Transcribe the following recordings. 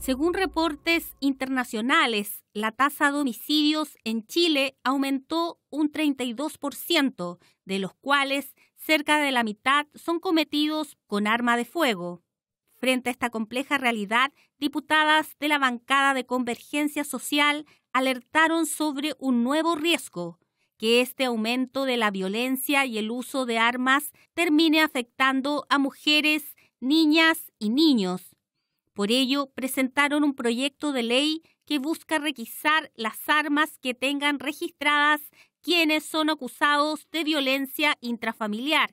Según reportes internacionales, la tasa de homicidios en Chile aumentó un 32%, de los cuales cerca de la mitad son cometidos con arma de fuego. Frente a esta compleja realidad, diputadas de la bancada de Convergencia Social alertaron sobre un nuevo riesgo, que este aumento de la violencia y el uso de armas termine afectando a mujeres, niñas y niños por ello, presentaron un proyecto de ley que busca requisar las armas que tengan registradas quienes son acusados de violencia intrafamiliar,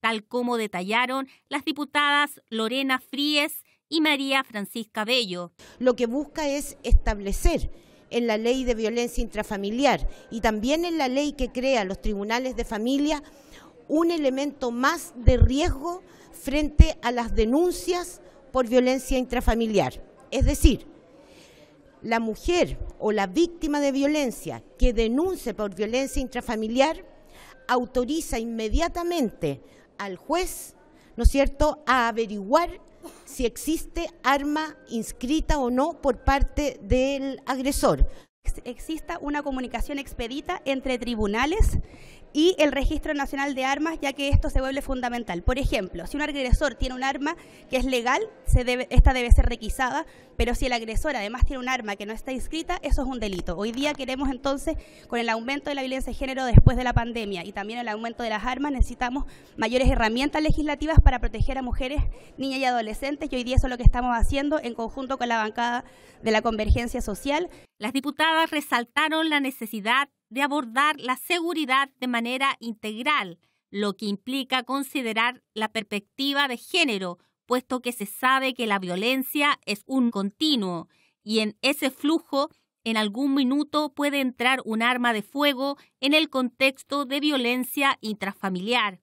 tal como detallaron las diputadas Lorena Fríes y María Francisca Bello. Lo que busca es establecer en la ley de violencia intrafamiliar y también en la ley que crea los tribunales de familia un elemento más de riesgo frente a las denuncias por violencia intrafamiliar. Es decir, la mujer o la víctima de violencia que denuncie por violencia intrafamiliar autoriza inmediatamente al juez, ¿no es cierto?, a averiguar si existe arma inscrita o no por parte del agresor. Exista una comunicación expedita entre tribunales y el Registro Nacional de Armas, ya que esto se vuelve fundamental. Por ejemplo, si un agresor tiene un arma que es legal, esta debe ser requisada, pero si el agresor además tiene un arma que no está inscrita, eso es un delito. Hoy día queremos entonces, con el aumento de la violencia de género después de la pandemia y también el aumento de las armas, necesitamos mayores herramientas legislativas para proteger a mujeres, niñas y adolescentes, y hoy día eso es lo que estamos haciendo en conjunto con la bancada de la Convergencia Social. Las diputadas resaltaron la necesidad de abordar la seguridad de manera integral, lo que implica considerar la perspectiva de género, puesto que se sabe que la violencia es un continuo y en ese flujo en algún minuto puede entrar un arma de fuego en el contexto de violencia intrafamiliar.